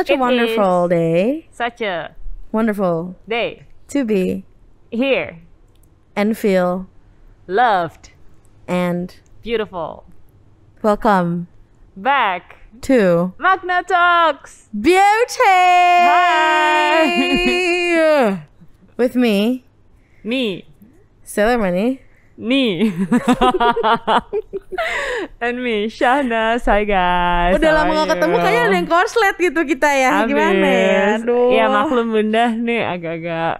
such a wonderful day. Such a wonderful day to be here and feel loved and beautiful. Welcome back to Magna Talks Beauty. Hi. With me, me, Sailor me and me shana hi guys udah lama gak ketemu kayaknya ada yang korslet gitu kita ya Abis. gimana ya aduh ya maklum bunda nih agak-agak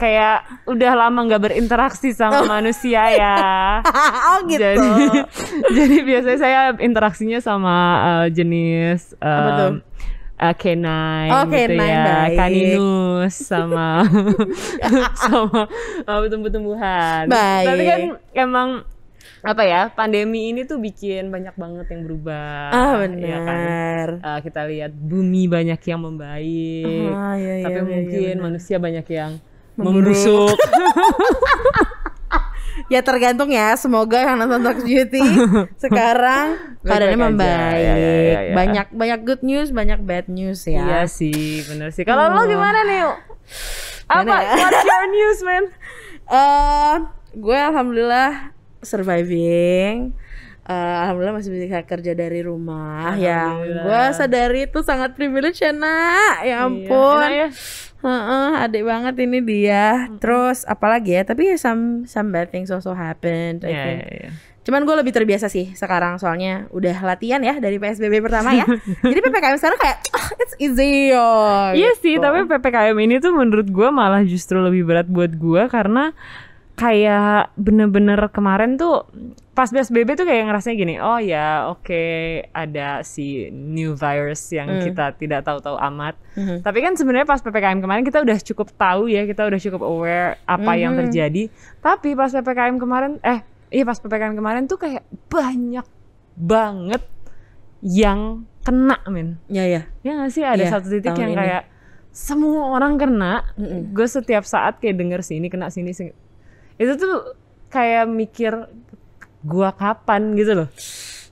kayak udah lama gak berinteraksi sama oh. manusia ya. oh gitu. Jadi, jadi biasanya saya interaksinya sama uh, jenis um, uh, canine, oh, gitu canine, ya, baik. kaninus sama sama uh, tumbuh-tumbuhan. Tapi kan emang apa ya pandemi ini tuh bikin banyak banget yang berubah ah benar ya kan? uh, kita lihat bumi banyak yang membaik ah, iya, iya, tapi iya, iya mungkin iya, manusia banyak yang memburuk ya tergantung ya semoga yang nonton Talk Beauty sekarang keadaannya membaik ya, ya, ya, ya, ya. banyak banyak good news banyak bad news ya iya sih bener sih kalau oh. lo hmm. gimana nih apa ya? what's your news man uh, gue alhamdulillah surviving uh, alhamdulillah masih bisa kerja dari rumah yang gue sadari itu sangat privilege ya nak ya iya, ampun iya, enak ya. Uh-uh, adik banget ini dia. Mm. Terus apalagi ya? Tapi ya some some bad things also happened. Yeah, I iya, think. Yeah, yeah. Cuman gue lebih terbiasa sih sekarang soalnya udah latihan ya dari PSBB pertama ya. Jadi PPKM sekarang kayak oh, it's easy yo. Iya gitu. sih, tapi PPKM ini tuh menurut gue malah justru lebih berat buat gue karena kayak bener-bener kemarin tuh pas PSBB tuh kayak ngerasanya gini, oh ya oke okay, ada si new virus yang mm. kita tidak tahu-tahu amat. Mm-hmm. Tapi kan sebenarnya pas PPKM kemarin kita udah cukup tahu ya, kita udah cukup aware apa mm-hmm. yang hmm. terjadi. Tapi pas PPKM kemarin eh iya pas PPKM kemarin tuh kayak banyak banget yang kena, men. ya ya Ya gak sih ada ya, satu titik yang ini. kayak semua orang kena. Mm-hmm. Gue setiap saat kayak denger sini kena sini, sini itu tuh kayak mikir gua kapan gitu loh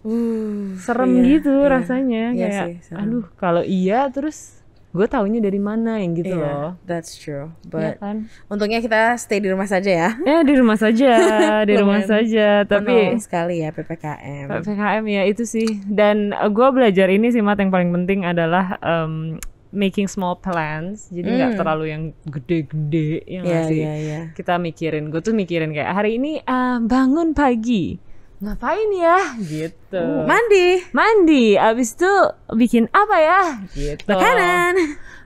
uh, serem iya, gitu iya, rasanya iya kayak sih, aduh kalau iya terus gue taunya dari mana yang gitu iya, loh. That's true. Iya but iya kan? untungnya kita stay di rumah saja ya. Eh di rumah saja, di rumah saja. Tapi sekali ya ppkm. ppkm ya itu sih. Dan eh, gue belajar ini sih mat yang paling penting adalah um, making small plans jadi nggak mm. terlalu yang gede-gede yang yeah, masih yeah, yeah. kita mikirin gue tuh mikirin kayak hari ini uh, bangun pagi ngapain ya gitu uh, mandi mandi abis itu bikin apa ya gitu makanan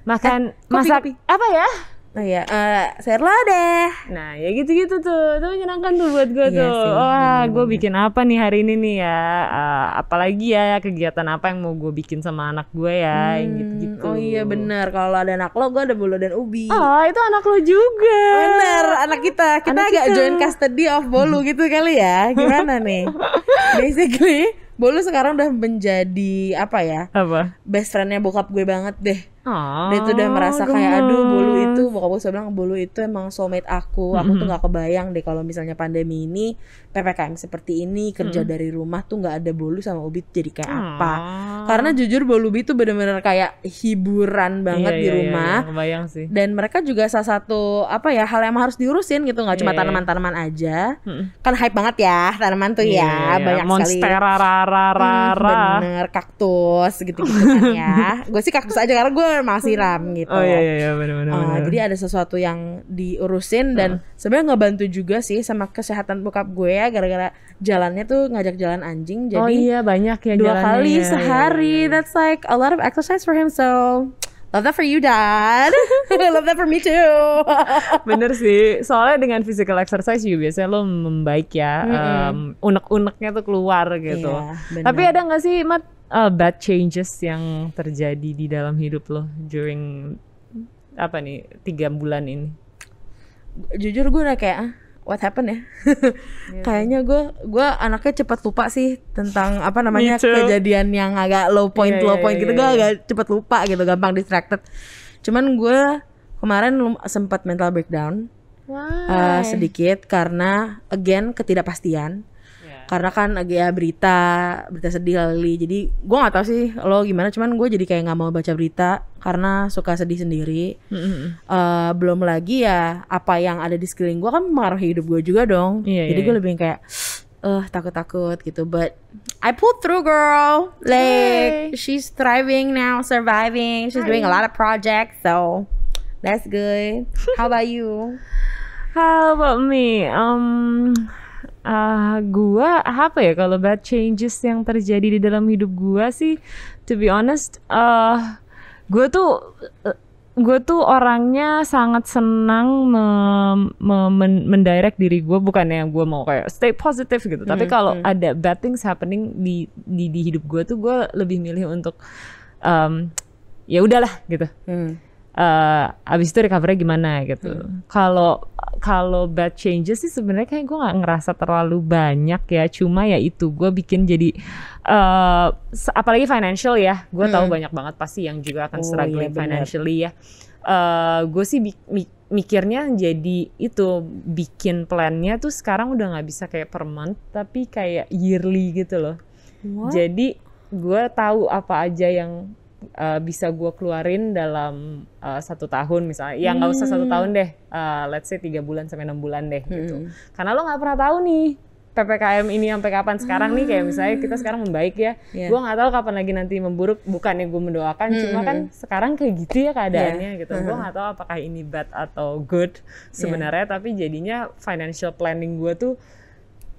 makan eh, masak kopi. apa ya Oh iya, uh, eh, Serlo deh. Nah, ya gitu-gitu tuh. Itu menyenangkan tuh buat gue iya tuh. Sih, Wah, gue bikin apa nih hari ini nih ya? Uh, apalagi ya kegiatan apa yang mau gue bikin sama anak gue ya, hmm, gitu-gitu. Oh iya bener. Kalau ada anak lo, gue ada bulu dan Ubi. Oh, itu anak lo juga. Bener, anak kita. Kita anak agak kita. join custody of Bolu hmm. gitu kali ya. Gimana nih? Basically, Bolu sekarang udah menjadi apa ya? Apa? Best friendnya bokap gue banget deh Oh, dia tuh udah merasa gemes. kayak aduh bulu itu bokap gue bilang bulu itu emang soulmate aku aku mm -hmm. tuh nggak kebayang deh kalau misalnya pandemi ini ppkm seperti ini kerja hmm. dari rumah tuh nggak ada bolu sama ubi jadi kayak hmm. apa ah. karena jujur bolu ubi tuh bener-bener kayak hiburan banget iya, di iya, iya, rumah iya, iya. sih. dan mereka juga salah satu apa ya hal yang harus diurusin gitu nggak iya, cuma tanaman tanaman-tanaman aja hmm. kan hype banget ya tanaman tuh iya, ya iya, banyak monstera, sekali rara, rara. Hmm, bener kaktus gitu-gitu kan ya gue sih kaktus aja karena gue masih ram oh, gitu oh, iya, iya, bener-bener, uh, ah, jadi ada sesuatu yang diurusin dan hmm. sebenarnya nggak bantu juga sih sama kesehatan bokap gue ya gara-gara jalannya tuh ngajak jalan anjing oh jadi oh iya banyak ya dua jalannya. kali ya. sehari that's like a lot of exercise for him so Love that for you, Dad. Love that for me too. Bener sih. Soalnya dengan physical exercise juga biasanya lo membaik ya. Mm -hmm. um, unek-uneknya tuh keluar gitu. Yeah, iya, Tapi ada nggak sih, Mat, uh, bad changes yang terjadi di dalam hidup lo during apa nih tiga bulan ini? Jujur gue udah kayak ah, what happened ya? yeah. Kayaknya gue gue anaknya cepat lupa sih tentang apa namanya kejadian yang agak low iya, point yeah, low iya, point yeah, gitu. Yeah, gue iya. agak cepat lupa gitu, gampang distracted. Cuman gue kemarin sempat mental breakdown Why? Uh, sedikit karena again ketidakpastian karena kan ya berita berita sedih kali jadi gue nggak tahu sih lo gimana cuman gue jadi kayak nggak mau baca berita karena suka sedih sendiri mm-hmm. uh, belum lagi ya apa yang ada di sekeliling gue kan marah hidup gue juga dong yeah, jadi yeah, gue iya. lebih kayak eh uh, takut-takut gitu but I pulled through girl like Yay. she's thriving now surviving she's Hi. doing a lot of projects so that's good how about you how about me um uh, gua apa ya kalau bad changes yang terjadi di dalam hidup gua sih to be honest uh, ah, gue tuh eh, gue tuh orangnya sangat senang me, me, men, mendirect diri gue bukan yang gue mau kayak stay positive gitu mm, tapi hmm, kalau hmm. ada bad things happening di di, di hidup gue tuh gue lebih milih untuk um, ya udahlah gitu mm uh, abis itu recovery gimana gitu. Hmm. Kalau hmm. kalau bad changes sih sebenarnya kayak gue nggak ngerasa terlalu banyak ya. Cuma ya itu gue bikin jadi uh, apalagi financial ya. Gue hmm. tahu banyak banget pasti yang juga akan oh, iya, struggling iya, financially ya. Uh, eh, gue sih mikirnya jadi itu bikin plannya tuh sekarang udah nggak bisa kayak per month tapi kayak yearly gitu loh. What? Jadi gue tahu apa aja yang uh, bisa gue keluarin dalam uh, satu tahun misalnya ya nggak hmm. usah satu hmm. tahun deh uh, let's say tiga bulan sampai enam bulan deh gitu. hmm. gitu karena lo nggak pernah tahu nih ppkm ini sampai kapan sekarang hmm. nih kayak ah. misalnya kita sekarang membaik ya yeah. gue nggak tahu kapan lagi nanti memburuk bukan bukannya gue mendoakan hmm. cuma kan sekarang kayak gitu ya keadaannya yeah. gitu gue hmm. nggak tahu apakah ini bad atau good iya. sebenarnya yeah. tapi jadinya financial planning gue tuh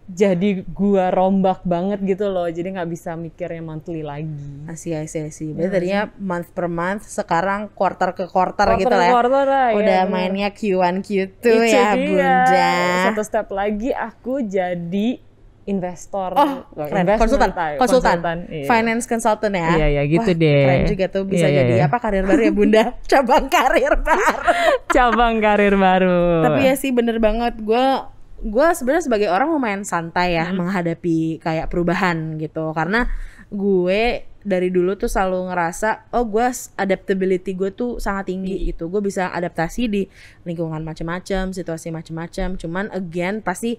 jadi gua rombak banget gitu loh jadi nggak bisa mikirnya monthly lagi asih asih asih berarti iya, tadinya month per month sekarang quarter ke quarter, quarter gitu lah, ya. quarter lah iya, udah ya, mainnya Q1 Q2 Itu ya dia. bunda satu step lagi aku jadi investor oh keren. konsultan konsultan, konsultan. Iya. finance consultant ya iya iya gitu Wah, deh keren juga tuh bisa iya, iya jadi iya. apa karir baru ya bunda cabang karir baru cabang karir baru tapi ya sih bener banget gue gue sebenarnya sebagai orang lumayan santai ya hmm. menghadapi kayak perubahan gitu karena gue dari dulu tuh selalu ngerasa oh gue adaptability gue tuh sangat tinggi mm. gitu gue bisa adaptasi di lingkungan macam-macam situasi macam-macam cuman again pasti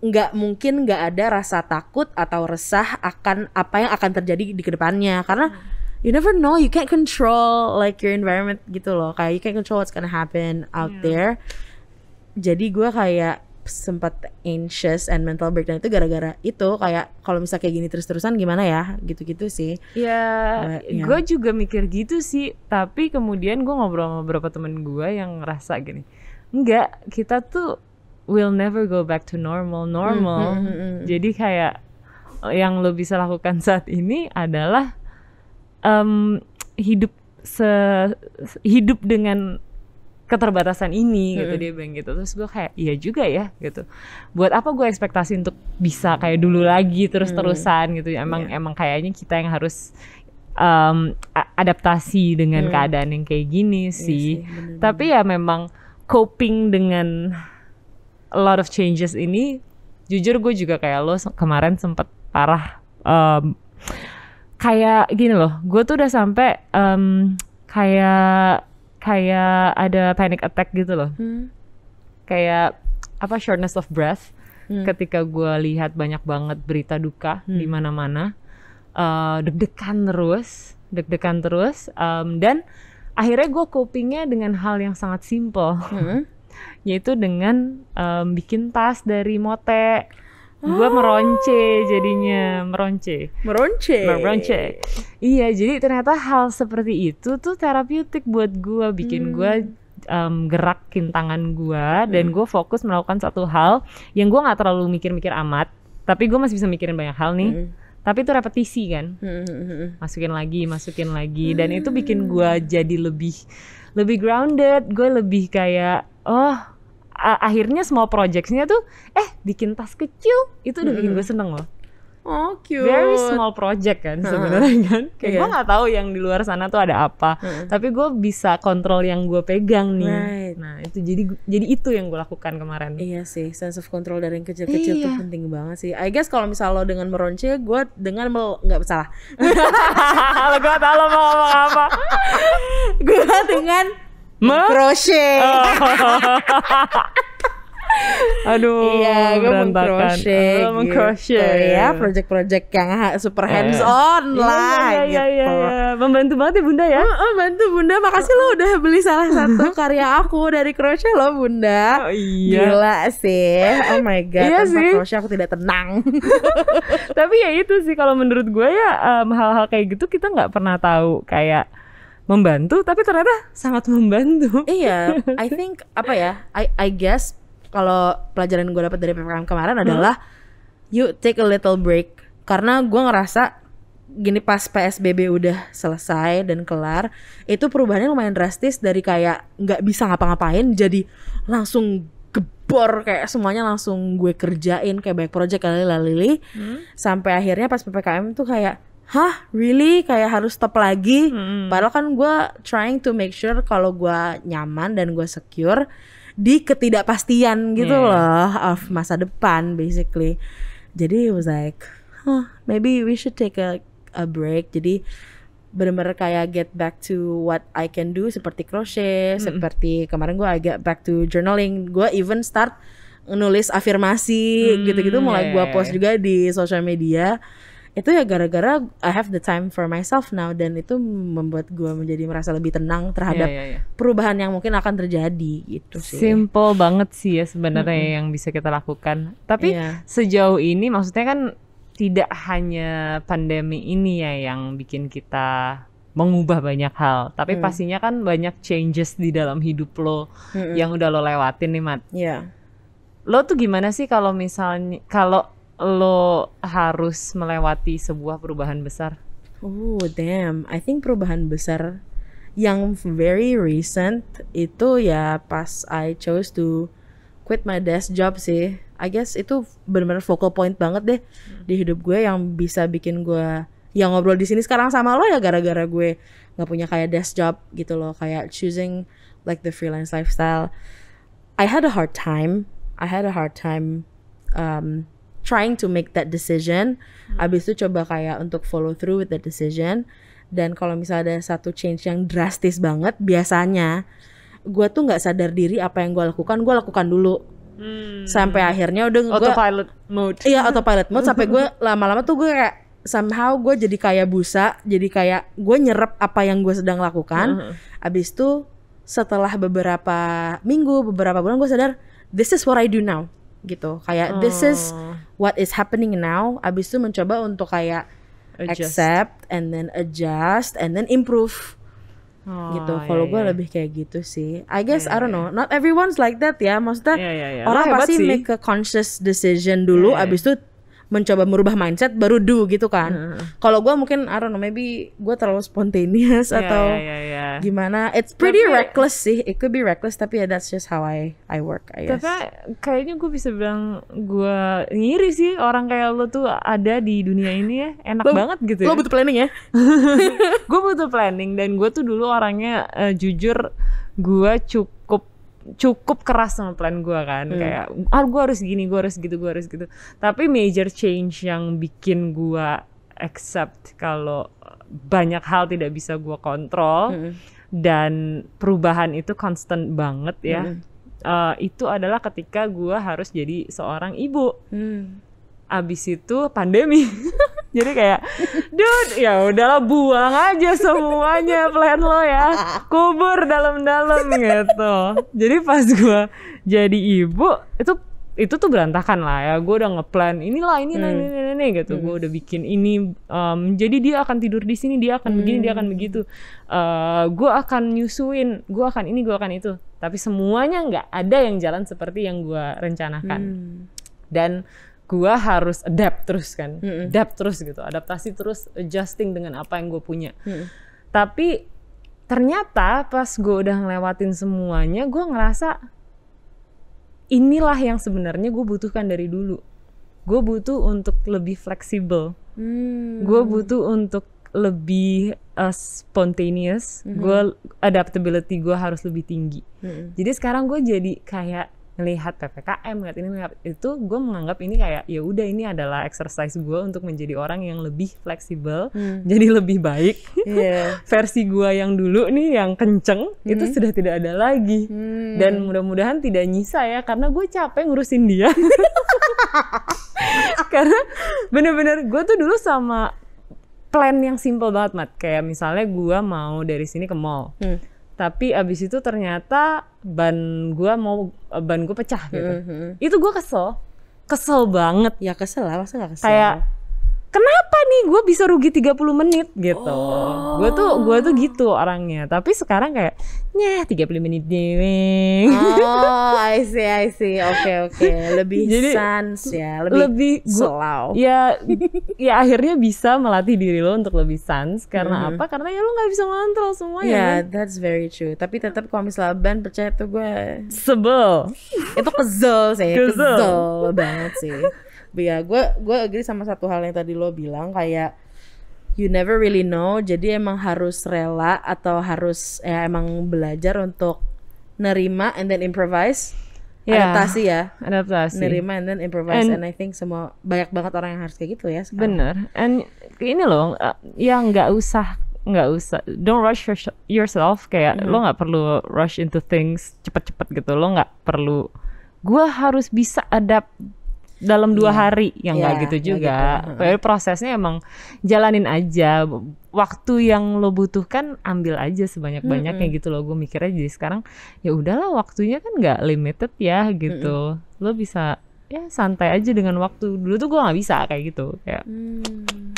nggak mungkin nggak ada rasa takut atau resah akan apa yang akan terjadi di kedepannya karena mm. you never know you can't control like your environment gitu loh kayak you can't control what's gonna happen out yeah. there jadi gue kayak sempat anxious and mental breakdown itu gara-gara itu kayak kalau misalnya kayak gini terus-terusan gimana ya gitu-gitu sih ya, uh, ya. gue juga mikir gitu sih tapi kemudian gue ngobrol sama beberapa temen gue yang ngerasa gini enggak kita tuh will never go back to normal normal mm -hmm, mm -hmm. jadi kayak eh, yang lo bisa lakukan saat ini adalah um, hidup se hidup dengan keterbatasan ini gitu, hmm. gitu dia bilang gitu terus gue kayak iya juga ya gitu buat apa gue ekspektasi untuk bisa kayak dulu lagi terus terusan hmm. gitu ya? emang yeah. emang kayaknya kita yang harus um, adaptasi dengan hmm. keadaan yang kayak gini sih, iya sih bener -bener. tapi ya memang coping dengan a lot of changes ini jujur gue juga kayak lo kemarin sempet parah um, kayak gini loh gue tuh udah sampai um, kayak kayak ada panic attack gitu loh. Hmm. Kayak apa shortness of breath hmm. ketika gue lihat banyak banget berita duka hmm. di mana-mana, uh, deg-degan terus, deg-degan terus, um, dan akhirnya gue copingnya dengan hal yang sangat simple, hmm. yaitu dengan um, bikin tas dari motek gue meronce jadinya meronce meronce meronce iya jadi ternyata hal seperti itu tuh terapeutik buat gue bikin hmm. gue um, mmm, gerakin tangan gue hmm. dan gue fokus melakukan satu hal yang gue nggak terlalu mikir-mikir amat tapi gue masih bisa mikirin banyak hal nih hmm. tapi itu repetisi kan hmm, hmm, masukin lagi masukin lagi dan itu bikin gue jadi lebih lebih grounded gue lebih kayak oh uh, akhirnya semua projectsnya tuh eh bikin tas kecil itu udah bikin gue seneng loh Oh cute. Very small project kan uh -huh. sebenarnya kan. Kayak yeah. gue nggak tahu yang di luar sana tuh ada apa. Uh Tapi gue bisa kontrol yang gue pegang nih. Right. Nah itu jadi jadi itu yang gue lakukan kemarin. Iya sih sense of control dari yang kecil-kecil tuh iya. penting banget sih. I guess kalau misal lo dengan meronce, gue dengan mel nggak salah. gue tau lo mau apa. gue dengan crochet. Oh. Aduh, iya, gue mengcrochet, gue mengcrochet gitu, ya, project-project yang super hands on eh. Iya, iya, lah, iya, iya, gitu. Iya, iya, Membantu banget ya bunda ya. Oh, oh, bantu bunda, makasih lo udah beli salah satu karya aku dari crochet lo bunda. Oh, iya. Gila sih, oh my god, iya tanpa sih. crochet aku tidak tenang. Tapi ya itu sih kalau menurut gue ya hal-hal um, hal -hal kayak gitu kita nggak pernah tahu kayak membantu tapi ternyata sangat membantu iya I think apa ya I I guess kalau pelajaran gue dapat dari PPKM kemarin adalah hmm. you take a little break karena gue ngerasa gini pas PSBB udah selesai dan kelar itu perubahannya lumayan drastis dari kayak nggak bisa ngapa-ngapain jadi langsung gebor kayak semuanya langsung gue kerjain kayak banyak project kali lali hmm. sampai akhirnya pas ppkm tuh kayak hah really kayak harus stop lagi hmm. padahal kan gue trying to make sure kalau gue nyaman dan gue secure di ketidakpastian gitu yeah. loh of masa depan basically jadi it was like huh, maybe we should take a a break jadi benar-benar kayak get back to what I can do seperti crochet -hmm. seperti kemarin gue agak back to journaling gue even start nulis afirmasi mm, gitu-gitu hmm, mulai yeah. gue post juga di sosial media itu ya gara-gara I have the time for myself now dan itu membuat gue menjadi merasa lebih tenang terhadap yeah, yeah, yeah. perubahan yang mungkin akan terjadi gitu sih. Simple banget sih ya sebenarnya mm -hmm. yang bisa kita lakukan. Tapi yeah. sejauh ini maksudnya kan tidak hanya pandemi ini ya yang bikin kita mengubah banyak hal, tapi mm. pastinya kan banyak changes di dalam hidup lo hmm. yang udah lo lewatin nih, Mat. Yeah. Lo tuh gimana sih kalau misalnya kalau lo harus melewati sebuah perubahan besar? Oh damn, I think perubahan besar yang very recent itu ya pas I chose to quit my desk job sih. I guess itu benar-benar focal point banget deh hmm. di hidup gue yang bisa bikin gue yang ngobrol di sini sekarang sama lo ya gara-gara gue nggak punya kayak desk job gitu loh kayak choosing like the freelance lifestyle. I had a hard time. I had a hard time um, trying to make that decision hmm. abis itu coba kayak untuk follow through with the decision dan kalau misalnya ada satu change yang drastis banget biasanya gue tuh nggak sadar diri apa yang gue lakukan gue lakukan dulu hmm. sampai akhirnya udah gue autopilot mode iya autopilot mode sampai gue lama-lama tuh gue kayak somehow gue jadi kayak busa jadi kayak gue nyerap apa yang gue sedang lakukan uh -huh. abis itu setelah beberapa minggu beberapa bulan gue sadar this is what I do now gitu kayak oh. this is oh. what is happening now abis itu mencoba untuk kayak adjust. accept and then adjust and then improve Oh, gitu. Iya, Kalau yeah, gue yeah. lebih kayak gitu sih. I iya, guess yeah, I don't iya, know. Not everyone's like that ya. Maksudnya orang nah, pasti make a conscious decision dulu, abis itu mencoba merubah mindset baru do gitu kan. Hmm. hmm, hmm. Kalau gue mungkin I don't know maybe gue terlalu spontaneous yeah, atau yeah, yeah, yeah. gimana. It's pretty tapi, reckless sih. It could be reckless tapi ya that's just how I I work I guess. Tapi kayaknya gue bisa bilang gue ngiri sih orang kayak lo tuh ada di dunia ini ya enak lo, banget gitu ya. Lo butuh planning ya? gue butuh planning dan gue tuh dulu orangnya uh, jujur gue cukup cukup keras sama plan gue kan hmm. kayak ah gue harus gini gue harus gitu gue harus gitu tapi major change yang bikin gue accept kalau banyak hal tidak bisa gue kontrol hmm. dan perubahan itu constant banget ya hmm. uh, itu adalah ketika gue harus jadi seorang ibu hmm abis itu pandemi jadi kayak dude ya udahlah buang aja semuanya plan lo ya kubur dalam-dalam gitu jadi pas gue jadi ibu itu itu tuh berantakan lah ya gue udah ngeplan inilah ini hmm. ini, ini, ini gitu hmm. gue udah bikin ini um, jadi dia akan tidur di sini dia akan begini dia akan hmm. begitu uh, eh, gue akan nyusuin gue akan ini gue akan itu tapi semuanya nggak ada yang jalan seperti yang gue rencanakan hmm. dan gue harus adapt terus kan mm-hmm. adapt terus gitu adaptasi terus adjusting dengan apa yang gue punya mm-hmm. tapi ternyata pas gue udah ngelewatin semuanya gue ngerasa inilah yang sebenarnya gue butuhkan dari dulu gue butuh untuk lebih fleksibel mm. gue butuh untuk lebih uh, spontaneous mm-hmm. gue adaptability gue harus lebih tinggi mm-hmm. jadi sekarang gue jadi kayak ngelihat ppkm ngeliat ini ngeliat itu gue menganggap ini kayak ya udah ini adalah exercise gue untuk menjadi orang yang lebih fleksibel hmm. jadi lebih baik yeah. versi gue yang dulu nih yang kenceng hmm. itu sudah tidak ada lagi hmm. dan mudah-mudahan tidak nyisa ya karena gue capek ngurusin dia karena bener-bener gue tuh dulu sama plan yang simple banget mat kayak misalnya gue mau dari sini ke mall hmm tapi abis itu ternyata ban gue mau eh, ban gue pecah gitu mm -hmm. itu gue kesel kesel banget ya kesel lah masa gak kesel kayak kenapa nih gue bisa rugi 30 menit gitu oh. gue tuh gue tuh gitu orangnya tapi sekarang kayak nyeh 30 menit nih oh I see, I see. Oke, okay, oke. Okay. Lebih Jadi, sans ya, lebih, lebih slow. Ya, ya akhirnya bisa melatih diri lo untuk lebih sans karena mm -hmm. apa? Karena ya lo nggak bisa ngontrol semua Ya, yeah, kan? that's very true. Tapi tetap kalau misalnya ban percaya tuh gue sebel. Itu kesel sih, kesel, kezel banget sih. ya, gue gue agree sama satu hal yang tadi lo bilang kayak you never really know jadi emang harus rela atau harus ya emang belajar untuk nerima and then improvise yeah. adaptasi ya adaptasi nerima and then improvise and, and I think semua banyak banget orang yang harus kayak gitu ya sekarang. bener and ini loh uh, ya nggak usah nggak usah don't rush yourself kayak mm. lo nggak perlu rush into things cepet-cepet gitu lo nggak perlu gue harus bisa adapt dalam dua yeah. hari yang nggak gak iya, gitu juga. Gitu. prosesnya emang jalanin aja. Waktu yang lo butuhkan ambil aja sebanyak banyaknya hmm. gitu lo Gue mikirnya jadi sekarang ya udahlah waktunya kan nggak limited ya gitu. Hmm. Lo bisa ya santai aja dengan waktu. Dulu tuh gue nggak bisa kayak gitu. Ya. Hmm.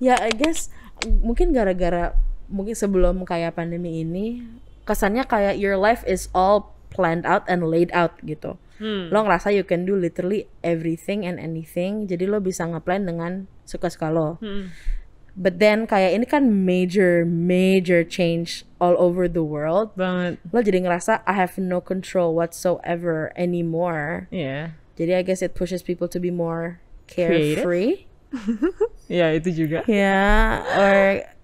Ya, I guess mungkin gara-gara mungkin sebelum kayak pandemi ini kesannya kayak your life is all planned out and laid out gitu hmm. lo ngerasa you can do literally everything and anything jadi lo bisa ngeplan dengan suka-suka lo hmm. but then kayak ini kan major major change all over the world banget lo jadi ngerasa I have no control whatsoever anymore yeah jadi I guess it pushes people to be more carefree ya itu juga ya yeah, or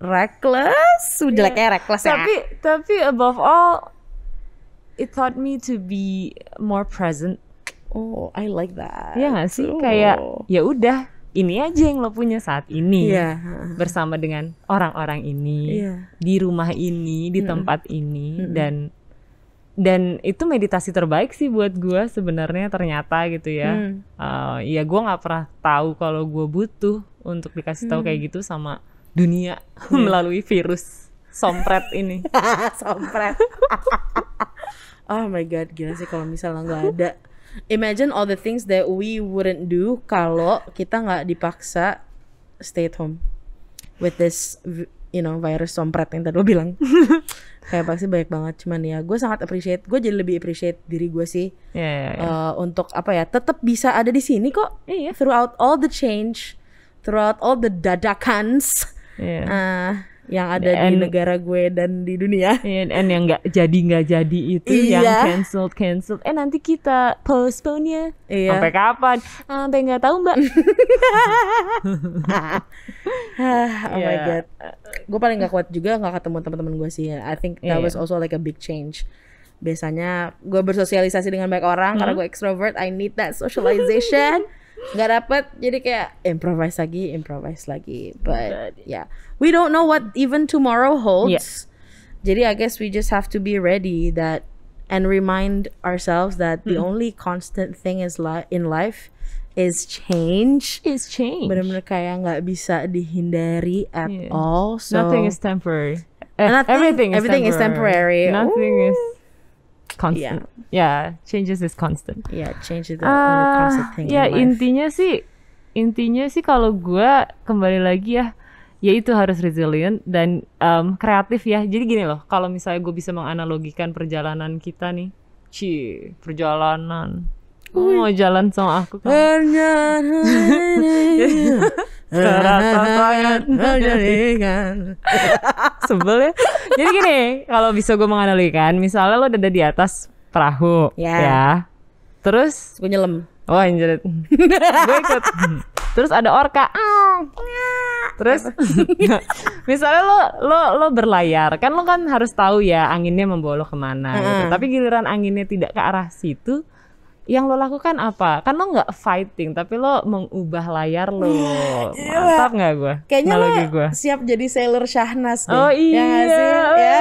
reckless sudah yeah. kayak reckless ya tapi tapi above all it taught me to be more present. Oh, I like that. Ya gak sih? Oh. Kayak ya udah, ini aja yang lo punya saat ini. Yeah. Bersama dengan orang-orang ini, yeah. di rumah ini, di tempat ini dan dan itu meditasi terbaik sih buat gue sebenarnya ternyata gitu ya hmm. uh, eh, ya gue nggak pernah tahu kalau gue butuh untuk dikasih tahu hmm. kayak gitu sama dunia yeah. melalui virus sompret ini sompret oh my god gila sih kalau misalnya nggak ada imagine all the things that we wouldn't do kalau kita nggak dipaksa stay at home with this you know virus sompret yang tadi lo bilang kayak pasti banyak banget cuman ya gue sangat appreciate gue jadi lebih appreciate diri gue sih yeah, yeah, yeah. Uh, untuk apa ya tetap bisa ada di sini kok yeah, yeah. throughout all the change throughout all the dadakans yeah. Iya yang ada and, di negara gue dan di dunia. And, and yang nggak jadi nggak jadi itu iya. yang cancel cancel. Eh nanti kita postpone ya. Iya. Sampai kapan? Sampai nggak tahu mbak. oh yeah. my iya. god. Gue paling nggak kuat juga nggak ketemu teman-teman gue sih. Ya. I think that yeah. was also like a big change biasanya gue bersosialisasi dengan banyak orang hmm? karena gue extrovert I need that socialization nggak dapat jadi kayak improvise lagi improvise lagi but yeah we don't know what even tomorrow holds yeah. jadi I guess we just have to be ready that and remind ourselves that the only constant thing is li in life is change. Is change. Benar-benar kayak nggak bisa dihindari at yeah. all. So nothing is temporary. Nothing, everything is everything temporary. is temporary. Nothing Ooh. is constant. Yeah, yeah changes is constant. Yeah, changes the uh, constant thing. Ya yeah, in intinya sih, intinya sih kalau gue kembali lagi ya, ya itu harus resilient dan um, kreatif ya. Jadi gini loh, kalau misalnya gue bisa menganalogikan perjalanan kita nih, ci perjalanan kamu mau jalan sama aku kan? Sebel ya Jadi gini Kalau bisa gue menganalikan Misalnya lo ada di atas perahu yeah. ya Terus Gue nyelam Oh anjir Gue ikut Terus ada orka Terus misalnya lo lo lo berlayar kan lo kan harus tahu ya anginnya membawa lo kemana hmm. gitu. Tapi giliran anginnya tidak ke arah situ, yang lo lakukan apa? Kan lo nggak fighting, tapi lo mengubah layar lo. Iya, iya, Mantap nggak gue? Kayaknya lo gua. siap jadi Sailor Syahnas deh. Oh ya iya. Ya, ya.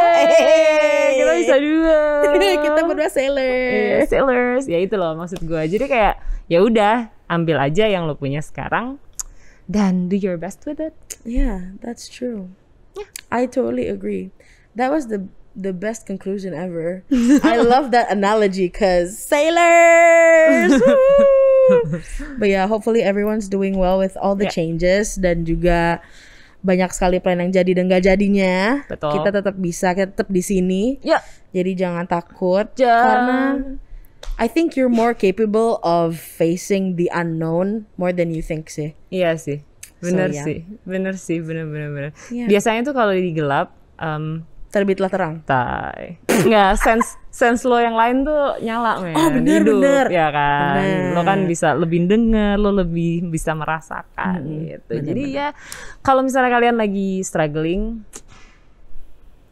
Kita bisa juga. kita berdua Sailor. Iya, sailors. Ya itu loh maksud gue. Jadi kayak ya udah ambil aja yang lo punya sekarang dan do your best with it. Yeah, that's true. Yeah. I totally agree. That was the the best conclusion ever. I love that analogy because sailors. But yeah, hopefully everyone's doing well with all the yeah. changes dan juga banyak sekali plan yang jadi dan gak jadinya. Betul. Kita tetap bisa, kita tetap di sini. Ya. Jadi jangan takut jangan. karena I think you're more capable of facing the unknown more than you think sih. Iya sih. Bener so, yeah. sih. Bener sih, bener bener bener. Yeah. Biasanya tuh kalau di gelap um, terbitlah terang. Tai. Enggak, sense sense lo yang lain tuh nyala, men. Oh, bener, Hidup, bener. Ya kan. Bener. Lo kan bisa lebih denger, lo lebih bisa merasakan hmm, gitu. Bener, Jadi bener. ya kalau misalnya kalian lagi struggling,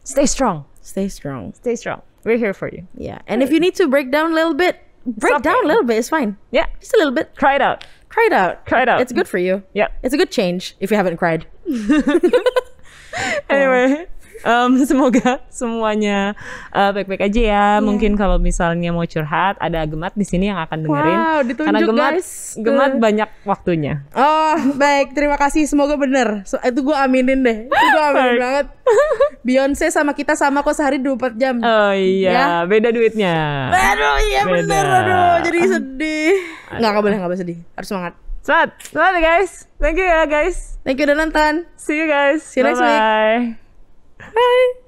stay strong. Stay strong. Stay strong. We're here for you. Yeah. And if you need to break down a little bit, break Stop down it. a little bit. It's fine. Yeah. Just a little bit. Cry it out. Cry it out. Cry it out. It's good for you. Yeah. It's a good change if you haven't cried. Oh. anyway um, semoga semuanya baik eh, baik-baik aja ya. Yeah. Mungkin kalau misalnya mau curhat, ada Gemat di sini yang akan dengerin. Wow, ditunjuk, Karena Gemat, guys. Gemat banyak waktunya. Oh, baik. Terima kasih. Semoga bener. So, eh, itu gue aminin deh. Itu gue aminin banget. Beyonce sama kita sama kok sehari 24 jam. Oh iya, ya? beda duitnya. Aduh, iya beda. bener. Aduh, jadi sedih. Nggak, nggak boleh, nggak boleh sedih. Harus semangat. selamat selamat guys. Thank you ya guys. Thank you udah nonton. See you guys. See you Bye -bye. next week. Hi.